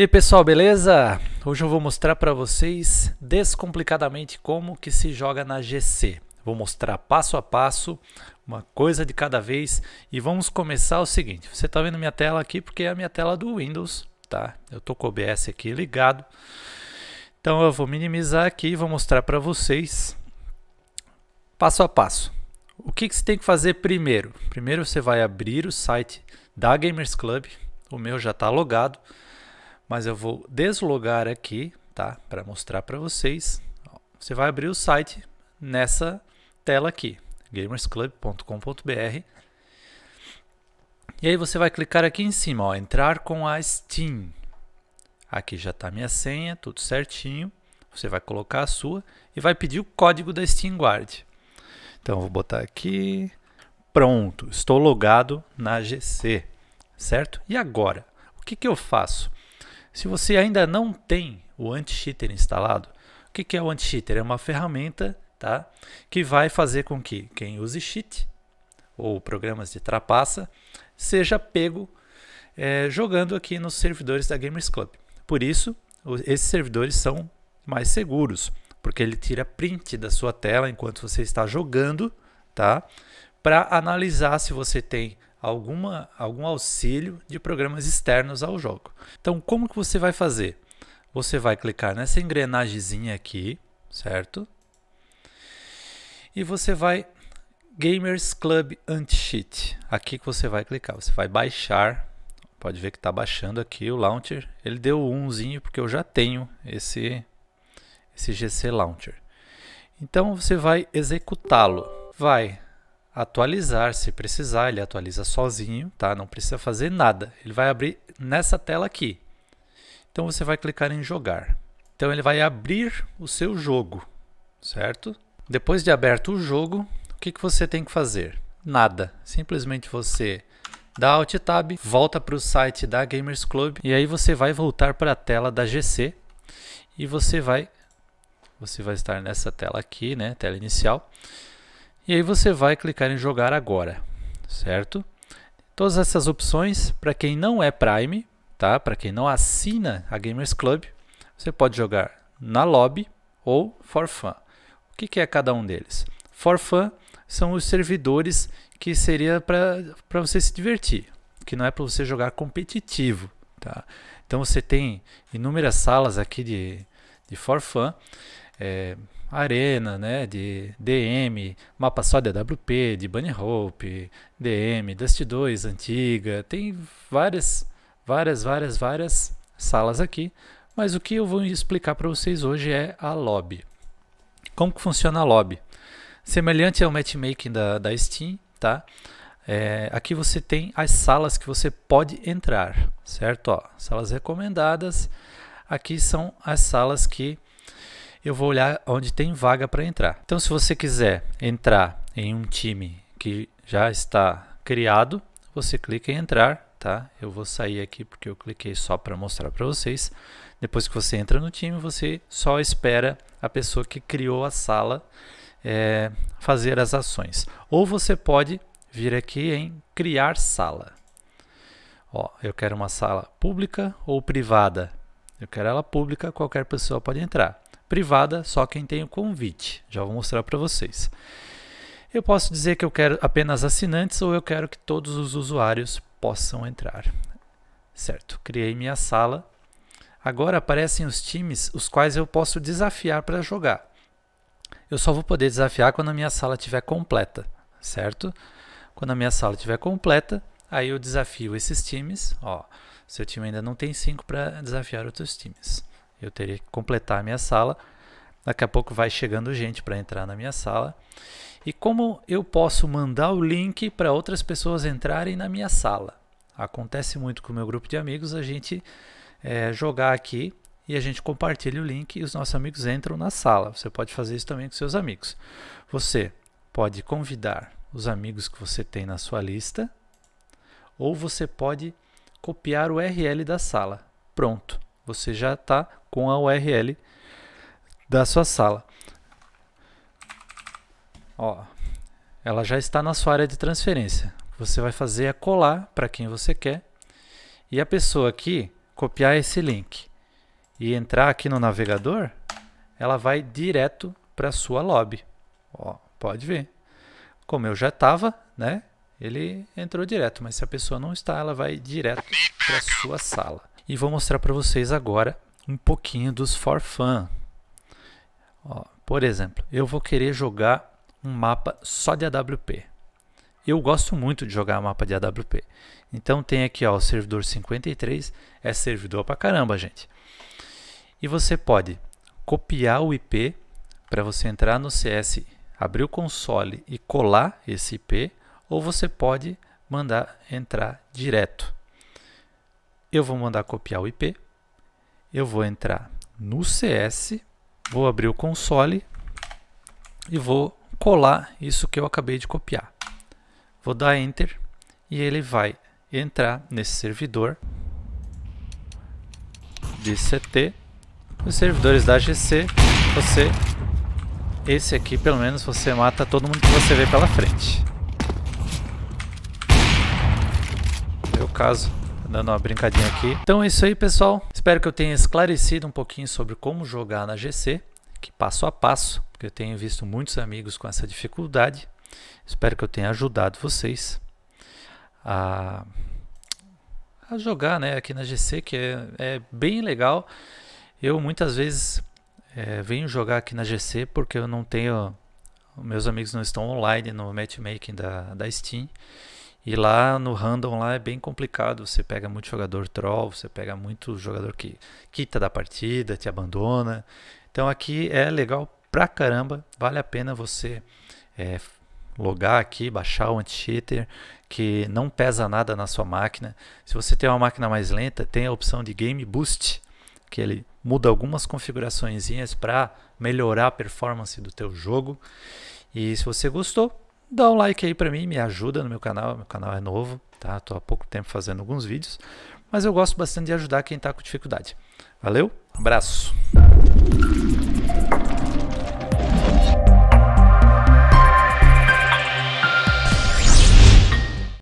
E aí pessoal, beleza? Hoje eu vou mostrar para vocês descomplicadamente como que se joga na GC. Vou mostrar passo a passo, uma coisa de cada vez e vamos começar o seguinte. Você está vendo minha tela aqui porque é a minha tela do Windows, tá? Eu estou com o OBS aqui ligado. Então eu vou minimizar aqui e vou mostrar para vocês passo a passo. O que, que você tem que fazer primeiro? Primeiro você vai abrir o site da Gamers Club, o meu já está logado mas eu vou deslogar aqui, tá? Para mostrar para vocês. Você vai abrir o site nessa tela aqui, gamersclub.com.br. E aí você vai clicar aqui em cima, ó, entrar com a Steam. Aqui já está minha senha, tudo certinho. Você vai colocar a sua e vai pedir o código da Steam Guard. Então vou botar aqui. Pronto, estou logado na GC, certo? E agora, o que, que eu faço? Se você ainda não tem o anti-cheater instalado, o que é o anti-cheater? É uma ferramenta tá? que vai fazer com que quem use cheat ou programas de trapaça seja pego é, jogando aqui nos servidores da Gamers Club. Por isso, esses servidores são mais seguros, porque ele tira print da sua tela enquanto você está jogando, tá? Para analisar se você tem alguma, algum auxílio de programas externos ao jogo. Então, como que você vai fazer? Você vai clicar nessa engrenagemzinha aqui, certo? E você vai Gamers Club Anti-Cheat. Aqui que você vai clicar, você vai baixar. Pode ver que está baixando aqui o launcher. Ele deu umzinho porque eu já tenho esse esse GC Launcher. Então você vai executá-lo. Vai atualizar, se precisar, ele atualiza sozinho, tá? Não precisa fazer nada. Ele vai abrir nessa tela aqui. Então você vai clicar em jogar. Então ele vai abrir o seu jogo, certo? Depois de aberto o jogo, o que, que você tem que fazer? Nada. Simplesmente você dá Alt Tab, volta para o site da Gamers Club e aí você vai voltar para a tela da GC e você vai você vai estar nessa tela aqui, né, tela inicial. E aí você vai clicar em jogar agora, certo? Todas essas opções, para quem não é Prime, tá? para quem não assina a Gamers Club, você pode jogar na Lobby ou For Fun. O que, que é cada um deles? For Fun são os servidores que seria para você se divertir, que não é para você jogar competitivo. Tá? Então você tem inúmeras salas aqui de, de For Fun. É, Arena, né, de DM, mapa só de AWP, de Bunny Hope, DM, Dust 2 antiga, tem várias, várias, várias, várias salas aqui, mas o que eu vou explicar para vocês hoje é a lobby. Como que funciona a lobby? Semelhante ao matchmaking da, da Steam, tá? É, aqui você tem as salas que você pode entrar, certo? Ó, salas recomendadas. Aqui são as salas que eu vou olhar onde tem vaga para entrar. Então, se você quiser entrar em um time que já está criado, você clica em entrar, tá? Eu vou sair aqui porque eu cliquei só para mostrar para vocês. Depois que você entra no time, você só espera a pessoa que criou a sala é, fazer as ações. Ou você pode vir aqui em criar sala. Ó, eu quero uma sala pública ou privada. Eu quero ela pública, qualquer pessoa pode entrar privada, só quem tem o convite. Já vou mostrar para vocês. Eu posso dizer que eu quero apenas assinantes ou eu quero que todos os usuários possam entrar. Certo, criei minha sala. Agora aparecem os times os quais eu posso desafiar para jogar. Eu só vou poder desafiar quando a minha sala estiver completa, certo? Quando a minha sala estiver completa, aí eu desafio esses times. Ó, seu time ainda não tem 5 para desafiar outros times. Eu teria que completar a minha sala. Daqui a pouco vai chegando gente para entrar na minha sala. E como eu posso mandar o link para outras pessoas entrarem na minha sala? Acontece muito com o meu grupo de amigos a gente é, jogar aqui e a gente compartilha o link e os nossos amigos entram na sala. Você pode fazer isso também com seus amigos. Você pode convidar os amigos que você tem na sua lista ou você pode copiar o URL da sala. Pronto. Você já está com a URL da sua sala. Ó, ela já está na sua área de transferência. Você vai fazer a é colar para quem você quer e a pessoa aqui copiar esse link e entrar aqui no navegador, ela vai direto para a sua lobby. Ó, pode ver. Como eu já estava, né? Ele entrou direto, mas se a pessoa não está, ela vai direto para a sua sala e vou mostrar para vocês agora um pouquinho dos for fun. Ó, por exemplo, eu vou querer jogar um mapa só de AWP. Eu gosto muito de jogar mapa de AWP. Então tem aqui ó, o servidor 53, é servidor pra caramba, gente. E você pode copiar o IP para você entrar no CS, abrir o console e colar esse IP, ou você pode mandar entrar direto eu vou mandar copiar o IP, eu vou entrar no CS, vou abrir o console e vou colar isso que eu acabei de copiar. Vou dar Enter e ele vai entrar nesse servidor de CT. Os servidores da GC, você, esse aqui pelo menos você mata todo mundo que você vê pela frente. Meu caso dando uma brincadinha aqui. Então é isso aí, pessoal. Espero que eu tenha esclarecido um pouquinho sobre como jogar na GC, que passo a passo, porque eu tenho visto muitos amigos com essa dificuldade. Espero que eu tenha ajudado vocês a, a jogar né, aqui na GC, que é, é bem legal. Eu muitas vezes é, venho jogar aqui na GC porque eu não tenho. Meus amigos não estão online no matchmaking da, da Steam. E lá no random lá é bem complicado, você pega muito jogador troll, você pega muito jogador que quita da partida, te abandona. Então aqui é legal pra caramba, vale a pena você é, logar aqui, baixar o anti-cheater, que não pesa nada na sua máquina. Se você tem uma máquina mais lenta, tem a opção de Game Boost, que ele muda algumas configurações para melhorar a performance do teu jogo. E se você gostou, dá um like aí para mim, me ajuda no meu canal, meu canal é novo, tá? Tô há pouco tempo fazendo alguns vídeos, mas eu gosto bastante de ajudar quem está com dificuldade. Valeu? Abraço.